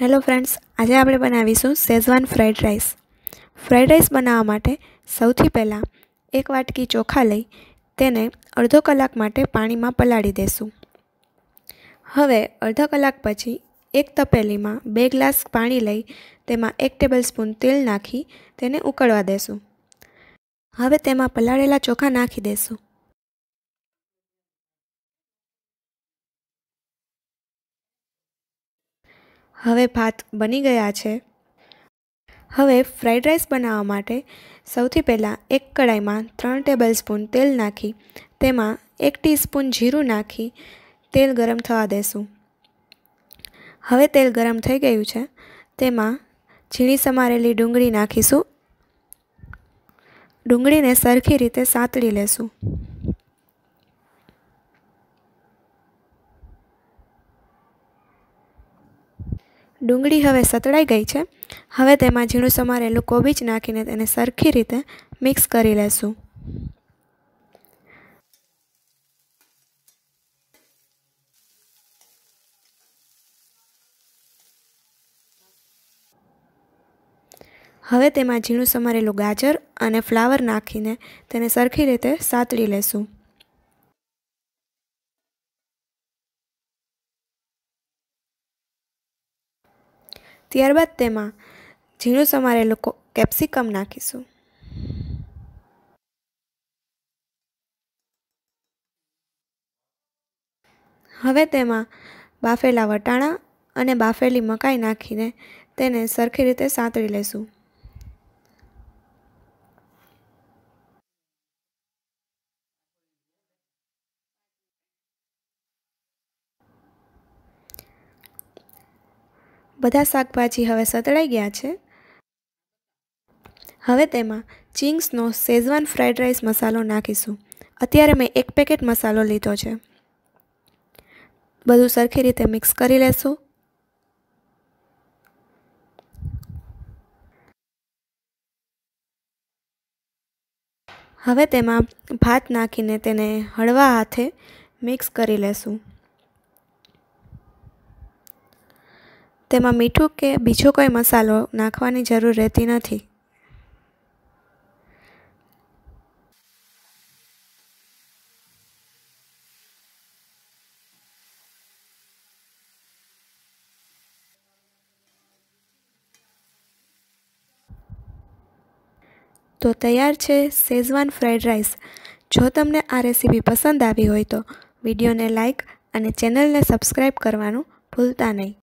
hello friends આજે આપણે બનાવીશું schezwan fried rice fried rice બનાવવા માટે સૌથી પહેલાં એક વાટકી ચોખા લઈ તેને અડધો કલાક માટે પાણીમાં પલાળી દેશું હવે અડધો કલાક પછી એક તપેલીમાં બે ગ્લાસ પાણી લઈ તેમાં એક ટેબલ સ્પૂન તેલ નાખી તેને ઉકળવા દેશું હવે તેમાં પલાળેલા ચોખા નાખી દેશું હવે ભાત બની ગયા છે હવે ફ્રાઈડ રાઈસ બનાવવા માટે સૌથી પહેલાં એક કડાઈમાં ત્રણ ટેબલ સ્પૂન તેલ નાખી તેમાં એક ટીસ્પૂન જીરું નાખી તેલ ગરમ થવા દેશું હવે તેલ ગરમ થઈ ગયું છે તેમાં ઝીણી સમારેલી ડુંગળી નાખીશું ડુંગળીને સરખી રીતે સાંતળી લેશું ડુંગળી હવે સતળાઈ ગઈ છે હવે તેમાં ઝીણું સમારેલું કોબીજ નાખીને તેને સરખી રીતે મિક્સ કરી લેશું હવે તેમાં ઝીણું સમારેલું ગાજર અને ફ્લાવર નાખીને તેને સરખી રીતે સાતળી લેશું ત્યારબાદ તેમાં ઝીણું સમારેલું કેપ્સિકમ નાખીશું હવે તેમાં બાફેલા વટાણા અને બાફેલી મકાઈ નાખીને તેને સરખી રીતે સાંતળી લેશું બધા શાકભાજી હવે સતળાઈ ગયા છે હવે તેમાં ચિંગ્સનો શેઝવાન ફ્રાઈડ રાઈસ મસાલો નાખીશું અત્યારે મેં એક પેકેટ મસાલો લીધો છે બધું સરખી રીતે મિક્સ કરી લેશું હવે તેમાં ભાત નાખીને તેને હળવા હાથે મિક્સ કરી લેશું તેમાં મીઠું કે બીજો કોઈ મસાલો નાખવાની જરૂર રહેતી નથી તો તૈયાર છે શેઝવાન ફ્રાઈડ રાઈસ જો તમને આ રેસીપી પસંદ આવી હોય તો વિડીયોને લાઇક અને ચેનલને સબસ્ક્રાઈબ કરવાનું ભૂલતા નહીં